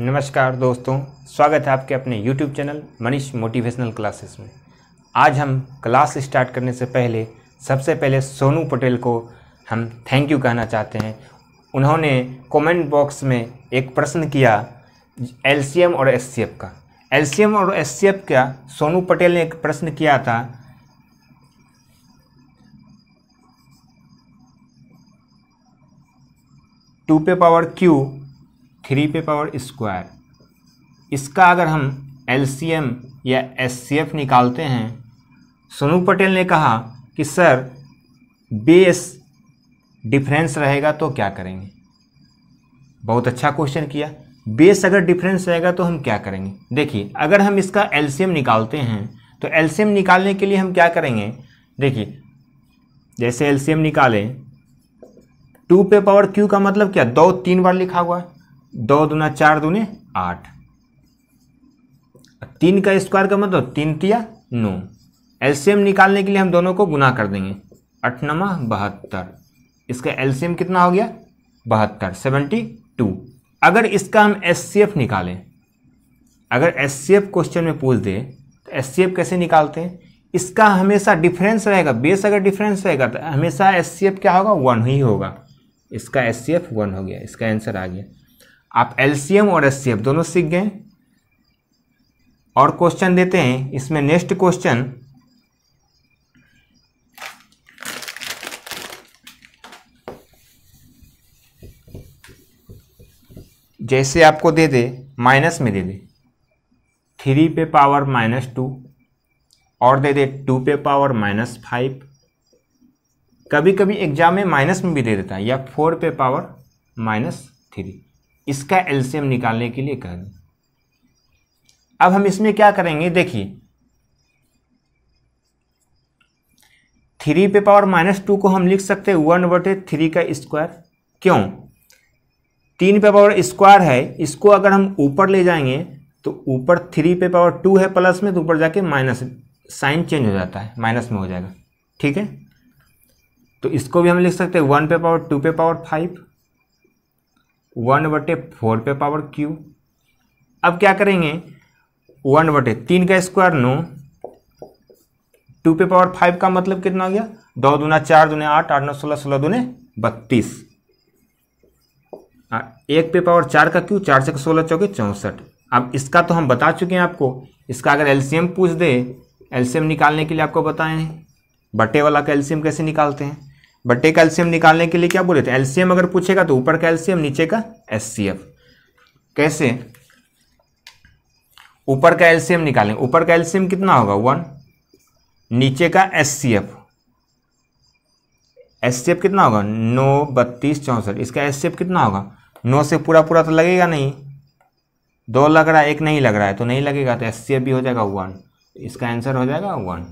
नमस्कार दोस्तों स्वागत है आपके अपने YouTube channel Manish motivational classes में आज हम क्लास स्टार्ट करने से पहले सबसे पहले सोनू पटेल को हम थैंक यू कहना चाहते हैं उन्होंने कमेंट बॉक्स में एक प्रश्न किया एल और एस का एल और एससीएफ का सोनू पटेल ने एक प्रश्न किया था टू पे पावर क्यू थ्री पे पावर स्क्वायर इसका अगर हम एल या एस निकालते हैं सोनू पटेल ने कहा कि सर बेस डिफरेंस रहेगा तो क्या करेंगे बहुत अच्छा क्वेश्चन किया बेस अगर डिफरेंस रहेगा तो हम क्या करेंगे देखिए अगर हम इसका एलसीएम निकालते हैं तो एलसीएम निकालने के लिए हम क्या करेंगे देखिए जैसे एलसीएम निकालें टू पे पावर क्यू का मतलब क्या दो तीन बार लिखा हुआ है दो दूना चार दुने आठ तीन का स्क्वायर का मतलब तीन तिया नौ एलसीएम निकालने के लिए हम दोनों को गुना कर देंगे अठ नमा बहत्तर इसका एलसीएम कितना हो गया बहत्तर सेवेंटी टू अगर इसका हम एस निकालें अगर एफ क्वेश्चन में पूछ दे तो एफ कैसे निकालते हैं इसका हमेशा डिफरेंस रहेगा बेस अगर डिफरेंस रहेगा तो हमेशा एफ क्या होगा वन ही होगा इसका एस एफ वन हो गया इसका आंसर आ गया आप एलसीएम और एस दोनों सीख गए और क्वेश्चन देते हैं इसमें नेक्स्ट क्वेश्चन जैसे आपको दे दे माइनस में दे दे थ्री पे पावर माइनस टू और दे दे टू पे पावर माइनस फाइव कभी कभी एग्जाम में माइनस में भी दे देता है या फोर पे पावर माइनस थ्री इसका एल्शियम निकालने के लिए कह दें अब हम इसमें क्या करेंगे देखिए थ्री पे पावर माइनस टू को हम लिख सकते हैं वन बटे थ्री का स्क्वायर क्यों तीन पे पावर स्क्वायर है इसको अगर हम ऊपर ले जाएंगे तो ऊपर थ्री पे पावर टू है प्लस में तो ऊपर जाके माइनस साइन चेंज हो जाता है माइनस में हो जाएगा ठीक है तो इसको भी हम लिख सकते हैं वन पे पावर टू पे पावर फाइव वन बटे फोर पे पावर क्यू अब क्या करेंगे वन बटे तीन का स्क्वायर नो टू पे पावर फाइव का मतलब कितना हो गया दो दूना चार दुने आठ आठ नौ सोलह सोलह दुने बत्तीस हाँ, एक पे पावर चार का क्यू चार से सोलह चौके चौंसठ अब इसका तो हम बता चुके हैं आपको इसका अगर एलसीएम पूछ दे एलसीएम निकालने के लिए आपको बताएं बटे वाला का एलसीएम कैसे निकालते हैं बट्टे कैल्सियम निकालने के लिए क्या बोले थे एल्सियम अगर पूछेगा तो ऊपर का एल्सियम नीचे का एस कैसे ऊपर का एल्शियम निकालें ऊपर का एल्शियम कितना होगा वन नीचे का S C F S C F कितना होगा नौ बत्तीस चौंसठ इसका एस सी एफ कितना होगा नौ से पूरा पूरा तो लगेगा नहीं दो लग रहा है एक नहीं लग रहा है तो नहीं लगेगा तो एस सी एफ भी हो जाएगा वन इसका आंसर हो जाएगा वन